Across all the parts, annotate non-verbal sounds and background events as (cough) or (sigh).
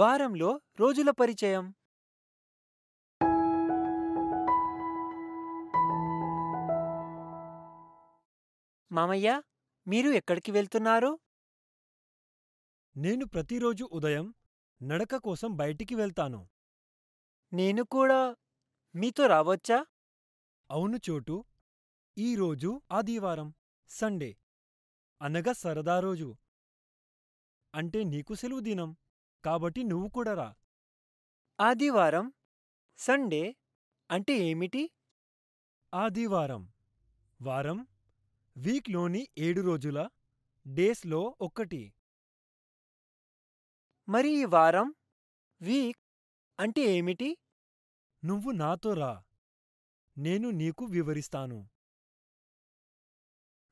వారంలో రోజుల పరిచయం మామయ్య మీరు ఎక్కడికి వెళ్తున్నారు నేను ప్రతిరోజు ఉదయం నడక కోసం బయటికి వెళ్తాను నేను కూడా మీతో రావచ్చా అవును చోటు ఈరోజు ఆదివారం సండే అనగా సరదా రోజు అంటే నీకు సెలవు దినం కాబట్టి నువ్వు కూడా రా ఆదివారం సండే అంటే ఏమిటి ఆదివారం వారం వీక్లోని ఏడు రోజుల డేస్లో ఒక్కటి మరి ఈ వారం వీక్ అంటే ఏమిటి నువ్వు నాతో రా నేను నీకు వివరిస్తాను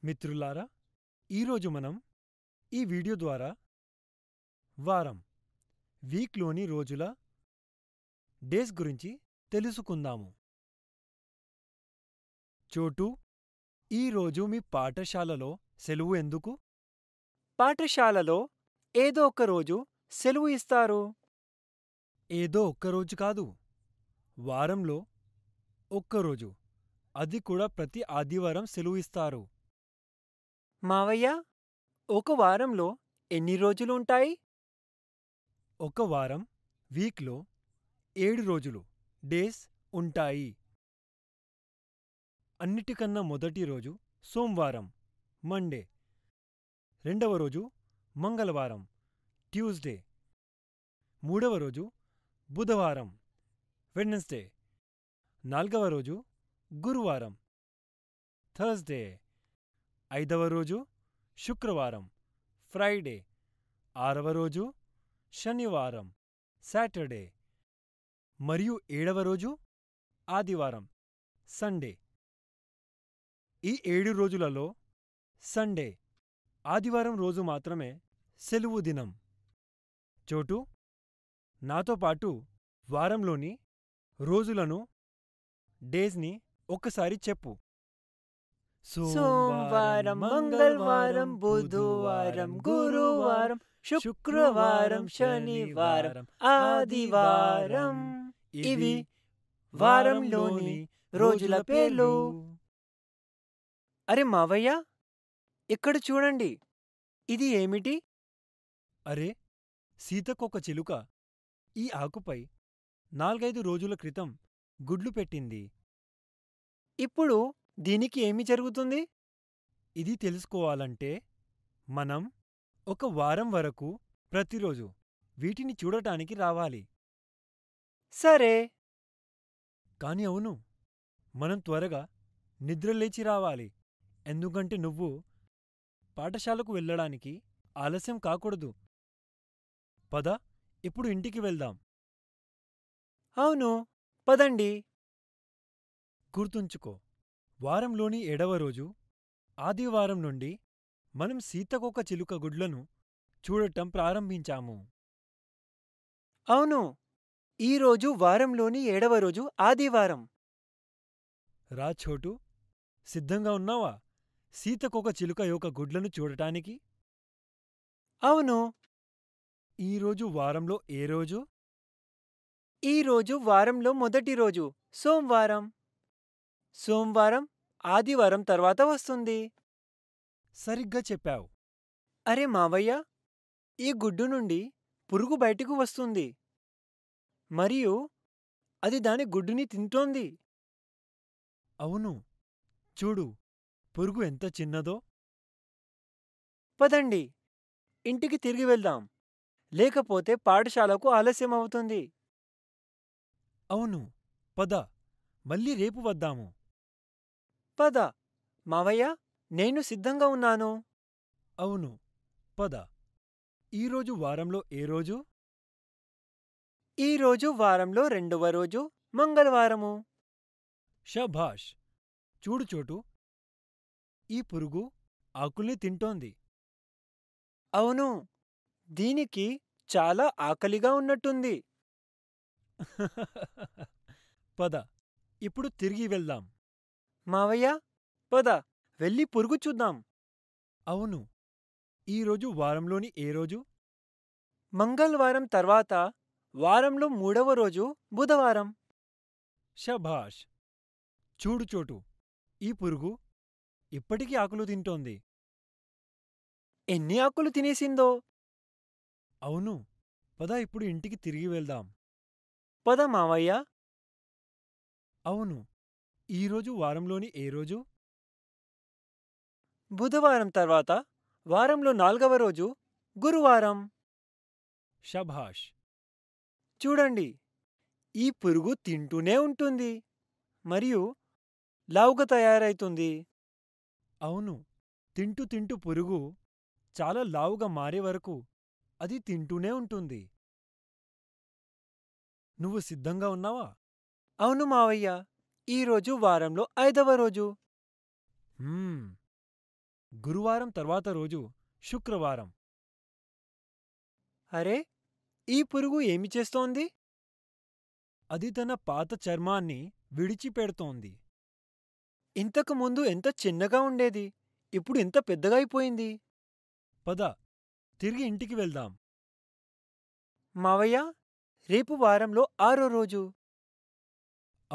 మిత్రులారా ఈరోజు మనం ఈ వీడియో ద్వారా వారం వీక్లోని రోజుల డేస్ గురించి తెలుసుకుందాము చోటు ఈరోజు మీ పాఠశాలలో సెలవు ఎందుకు పాఠశాలలో ఏదో ఒకరోజు రోజు సెలవు ఇస్తారు ఏదో ఒక్కరోజు కాదు వారంలో ఒక్కరోజు అది కూడా ప్రతి ఆదివారం సెలవు ఇస్తారు మావయ్య ఒక వారంలో ఎన్ని రోజులుంటాయి ఒక వారం వీక్లో ఏడు రోజులు డేస్ ఉంటాయి అన్నిటికన్నా మొదటి రోజు సోమవారం మండే రెండవ రోజు మంగళవారం ట్యూస్డే మూడవ రోజు బుధవారం వెడ్నెస్డే నాల్గవ రోజు గురువారం థర్స్డే ఐదవ రోజు శుక్రవారం ఫ్రైడే ఆరవ రోజు శనివారం సాటర్డే మరియు ఏడవ రోజు ఆదివారం సండే ఈ ఏడు రోజులలో సండే ఆదివారం రోజు మాత్రమే సెలవు దినం చోటు నాతో పాటు వారంలోని రోజులను డేస్ని ఒక్కసారి చెప్పు సోమవారం మంగళవారం బుధవారం గురువారం శుక్రవారం శనివారం ఆదివారం ఇవి వారంలోని రోజుల పేర్లు అరే మావయ్య ఇక్కడ చూడండి ఇది ఏమిటి అరే సీతకొక చిలుక ఈ ఆకుపై నాలుగైదు రోజుల క్రితం గుడ్లు పెట్టింది ఇప్పుడు దీనికి ఏమి జరుగుతుంది ఇది తెలుసుకోవాలంటే మనం ఒక వారం వరకు ప్రతిరోజు వీటిని చూడటానికి రావాలి సరే కాని అవును మనం త్వరగా నిద్రలేచి రావాలి ఎందుకంటే నువ్వు పాఠశాలకు వెళ్ళడానికి ఆలస్యం కాకూడదు పద ఇప్పుడు ఇంటికి వెళ్దాం అవును పదండి గుర్తుంచుకో వారంలోని ఏడవ రోజు ఆదివారం నుండి మనం సీతకొక చిలుక గుడ్లను చూడటం ప్రారంభించాము అవును ఈరోజు వారంలోని ఏడవ రోజు ఆదివారం రా సిద్ధంగా ఉన్నావా సీతకొక చిలుక యొక్క గుడ్లను చూడటానికి అవును ఈరోజు వారంలో ఏ రోజు ఈరోజు వారంలో మొదటి రోజు సోమవారం సోమవారం ఆదివారం తర్వాత వస్తుంది సరిగ్గా చెప్పావు అరే మావయ్య ఈ గుడ్డు నుండి పురుగు బయటకు వస్తుంది మరియు అది దాని గుడ్డుని తింటోంది అవును చూడు పురుగు ఎంత చిన్నదో పదండి ఇంటికి తిరిగి వెళ్దాం లేకపోతే పాఠశాలకు ఆలస్యమవుతుంది అవును పద మళ్ళీ రేపు వద్దాము పద మావయ్యా నేను సిద్ధంగా ఉన్నాను అవును పద ఈరోజు వారంలో ఏ రోజు ఈరోజు వారంలో రెండవ రోజు మంగళవారము షభాష్ చూడుచోటు ఈ పురుగు ఆకుల్ని తింటోంది అవును దీనికి చాలా ఆకలిగా ఉన్నట్టుంది (laughs) పద ఇప్పుడు తిరిగి వెళ్దాం మావయ్య పద వెళ్ళి పురుగు చూద్దాం అవును ఈరోజు వారంలోని ఏ రోజు మంగళవారం తర్వాత వారంలో మూడవ రోజు బుధవారం షభాష్ చూడుచోటు ఈ పురుగు ఇప్పటికీ ఆకులు తింటోంది ఎన్ని ఆకులు తినేసిందో అవును పద ఇప్పుడు ఇంటికి తిరిగి వెళ్దాం పద మావయ్యా అవును ఈరోజు వారంలోని ఏ రోజు బుధవారం తర్వాత వారంలో నాల్గవ రోజు గురువారం షభాష్ చూడండి ఈ పురుగు తింటూనే ఉంటుంది మరియు లావుగా తయారైతుంది అవును తింటూ తింటూ పురుగు చాలా లావుగా మారే వరకు అది తింటూనే ఉంటుంది నువ్వు సిద్ధంగా ఉన్నావా అవును మావయ్య ఈరోజు వారంలో ఐదవ రోజు గురువారం తర్వాత రోజు శుక్రవారం అరే ఈ పురుగు ఏమి చేస్తోంది అది తన పాత చర్మాన్ని విడిచిపెడుతోంది ఇంతకుముందు ఎంత చిన్నగా ఉండేది ఇప్పుడు ఇంత పెద్దగా అయిపోయింది పద తిరిగి ఇంటికి వెళ్దాం మావయ్య రేపు వారంలో ఆరో రోజు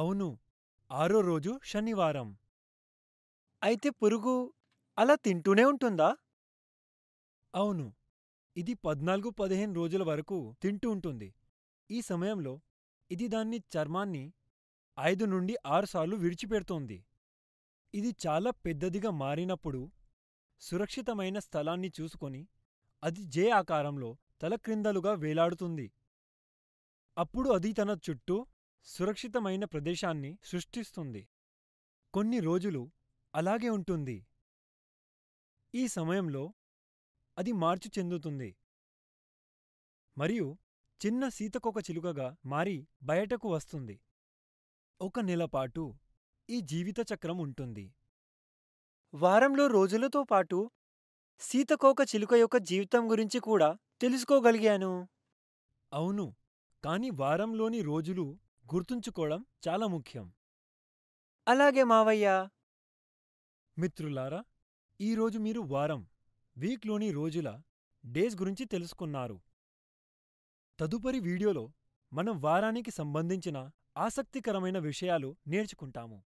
అవును ఆరో రోజు శనివారం అయితే పురుగు అలా తింటూనే ఉంటుందా అవును ఇది పద్నాలుగు పదిహేను రోజుల వరకు తింటూ ఉంటుంది ఈ సమయంలో ఇది దాన్ని చర్మాన్ని ఐదు నుండి ఆరుసార్లు విడిచిపెడుతోంది ఇది చాలా పెద్దదిగా మారినప్పుడు సురక్షితమైన స్థలాన్ని చూసుకొని అది జే ఆకారంలో తల క్రిందలుగా వేలాడుతుంది అప్పుడు అది తన చుట్టూ సురక్షితమైన ప్రదేశాన్ని సృష్టిస్తుంది కొన్ని రోజులు అలాగే ఉంటుంది ఈ సమయంలో అది మార్చు చెందుతుంది మరియు చిన్న సీతకొక చిలుకగా మారి బయటకు వస్తుంది ఒక నెలపాటు ఈ జీవితచక్రం ఉంటుంది వారంలో రోజులతో పాటు సీతకోక చిలుక యొక్క జీవితం గురించి కూడా తెలుసుకోగలిగాను అవును కాని వారంలోని రోజులు గుర్తుంచుకోవడం చాలా ముఖ్యం అలాగే మావయ్యా మిత్రులారా ఈరోజు మీరు వారం వీక్లోని రోజుల డేస్ గురించి తెలుసుకున్నారు తదుపరి వీడియోలో మనం వారానికి సంబంధించిన ఆసక్తికరమైన విషయాలు నేర్చుకుంటాము